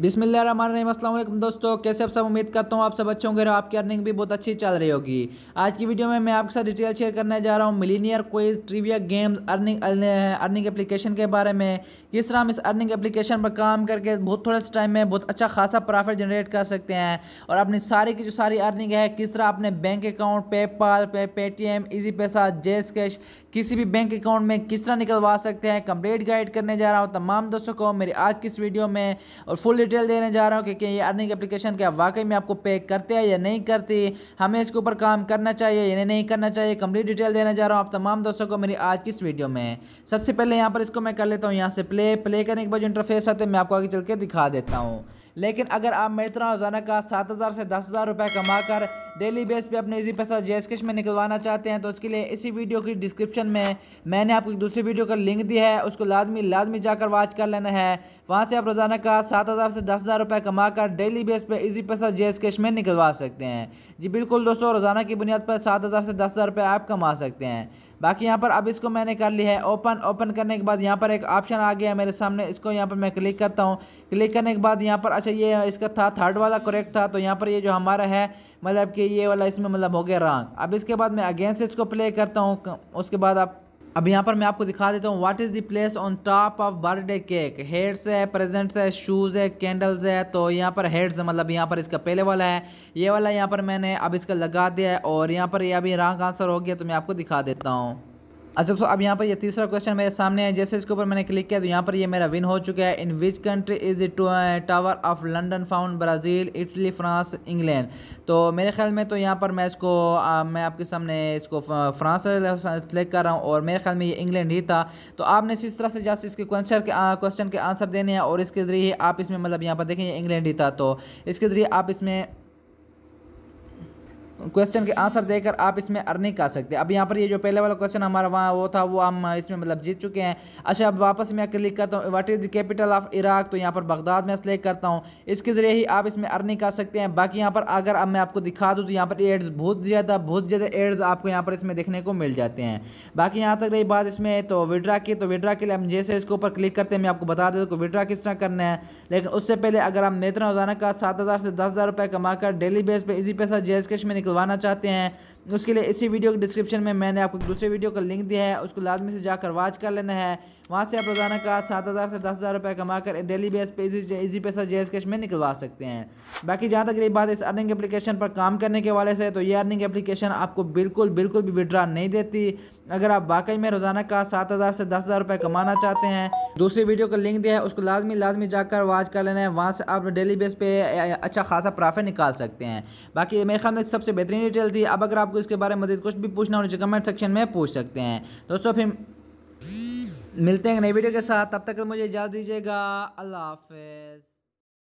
बिसमिल्लाम दोस्तों कैसे आप सब उम्मीद करता हूँ आप सब अच्छे होंगे और आपकी अर्निंग भी बहुत अच्छी चल रही होगी आज की वीडियो में मैं आपके साथ डिटेल शेयर करने जा रहा हूँ millionaire quiz trivia games earning earning application के बारे में किस तरह हम इस अर्निंग एप्लीकेशन पर काम करके बहुत थोड़े टाइम में बहुत अच्छा खासा प्रॉफिट जनरेट कर सकते हैं और अपनी सारी की जो सारी अर्निंग है किस तरह अपने bank account PayPal Paytm Easypaisa जेस कैश किसी भी बैंक अकाउंट में किस तरह निकलवा सकते हैं कंप्लीट गाइड करने जा रहा हूँ तमाम दोस्तों को मेरी आज की इस वीडियो में और फुल डिटेल देने जा रहा हूँ कि, ये अर्निंग एप्लीकेशन क्या वाकई में आपको पे करते हैं या नहीं करती हमें इसके ऊपर काम करना चाहिए या नहीं करना चाहिए कंप्लीट डिटेल देने जा रहा हूँ आप तमाम दोस्तों को मेरी आज की इस वीडियो में सबसे पहले यहाँ पर इसको मैं कर लेता हूँ यहाँ से प्ले प्ले करने के बाद जो इंटरफेस आते हैं मैं आपको आगे चल के दिखा देता हूँ लेकिन अगर आप मेरी तरह रोज़ाना का सात हज़ार से दस हज़ार रुपये कमा कर डेली बेस पे अपने इसी पैसा जे में निकलवाना चाहते हैं तो उसके लिए इसी वीडियो की डिस्क्रिप्शन में मैंने आपको एक दूसरी वीडियो का लिंक दिया है उसको लाजमी लाजमी जाकर वाच कर लेना है वहाँ से आप रोज़ाना का सात हज़ार से दस हज़ार रुपये कमा कर डेली बेस पर इसी पैसा जे कैश में निकलवा सकते हैं जी बिल्कुल दोस्तों रोज़ाना की बुनियाद पर सात हज़ार से दस हज़ार रुपये आप कमा सकते हैं बाकी यहाँ पर अब इसको मैंने कर लिया है ओपन ओपन करने के बाद यहाँ पर एक ऑप्शन आ गया है मेरे सामने इसको यहाँ पर मैं क्लिक करता हूँ क्लिक करने के बाद यहाँ पर अच्छा ये इसका था थर्ड वाला करेक्ट था तो यहाँ पर ये जो हमारा है मतलब कि ये वाला इसमें मतलब हो गया रॉन्ग अब इसके बाद मैं अगेंस्ट इसको प्ले करता हूँ उसके बाद आप अब यहाँ पर मैं आपको दिखा देता हूँ what is the place on top of birthday cake hats है प्रेजेंट्स है शूज़ है कैंडल्स है तो यहाँ पर हेड्स मतलब यहाँ पर इसका पहले वाला है ये वाला यहाँ पर मैंने अब इसका लगा दिया है और यहाँ पर यह अभी रॉन्ग आंसर हो गया तो मैं आपको दिखा देता हूँ अच्छा दोस्तों अब यहाँ पर ये तीसरा क्वेश्चन मेरे सामने है जैसे इसके ऊपर मैंने क्लिक किया तो यहाँ पर ये मेरा विन हो चुका है in which country is tower of London found Brazil Italy France England तो मेरे ख्याल में तो यहाँ पर मैं इसको आ, uh, मैं आपके सामने इसको फ्रांस uh, सेलेक्ट कर रहा हूँ और मेरे ख्याल में ये इंग्लैंड ही था तो आपने इस तरह से जस्ट इसके क्वेश्चन के क्वेश्चन uh, के आंसर देने हैं और इसके ज़रिए आप इसमें मतलब यहाँ पर देखें ये इंग्लैंड ही था तो इसके ज़रिए आप इसमें क्वेश्चन के आंसर देकर आप इसमें अर्निंग कर सकते हैं अब यहाँ पर ये जो पहले वाला क्वेश्चन हमारा वहाँ वो था वो हम इसमें मतलब जीत चुके हैं अच्छा अब वापस मैं क्लिक करता हूँ what is the capital of Iraq तो यहाँ पर बगदाद में सेलेक्ट करता हूँ इसके ज़रिए ही आप इसमें अर्निंग कर सकते हैं बाकी यहाँ पर अगर अब मैं आपको दिखा दूँ तो यहाँ पर एड्स बहुत ज़्यादा बहुत ज़्यादा एड्स आपको यहाँ पर इसमें देखने को मिल जाते हैं बाकी यहाँ तक रही बात इसमें तो विड्रा की तो विड्रा के लिए हम जैसे इसके ऊपर क्लिक करते हैं मैं आपको बता देता हूँ विड्रा किस तरह करना है लेकिन उससे पहले अगर आप नेत्र रोजाना का सात हज़ार से दस हज़ार रुपये कमाकर डेली बेस पर इसी पैसा जे में निकल खुलवाना चाहते हैं उसके लिए इसी वीडियो के डिस्क्रिप्शन में मैंने आपको दूसरे वीडियो का लिंक दिया है उसको लाजमी से जाकर वाच कर लेना है वहाँ से आप रोज़ाना का सात हज़ार से दस हज़ार रुपये कमा कर डेली बेस पे इजी इजी पैसा जे कैश में निकलवा सकते हैं बाकी जहाँ तक रही बात इस अर्निंग एप्लीकेशन पर काम करने के वाले से तो ये अर्निंग एप्लीकेशन आपको बिल्कुल बिल्कुल भी विड्रा नहीं देती अगर आप वाकई में रोज़ाना का सात हज़ार से दस हज़ार रुपये कमाना चाहते हैं दूसरी वीडियो का लिंक दिया है उसको लाजमी लाजमी जाकर वाच कर लेना है वहाँ से आप डेली बेस पे अच्छा खासा प्रॉफिट निकाल सकते हैं बाकी मेरे ख्याल में सबसे बेहतरीन डिटेल थी अब अगर आप आपको इसके बारे में मजीद कुछ भी पूछना हो कमेंट सेक्शन में पूछ सकते हैं दोस्तों फिर मिलते हैं नई वीडियो के साथ तब तक मुझे इजाज़ दीजिएगा अल्लाह हाफ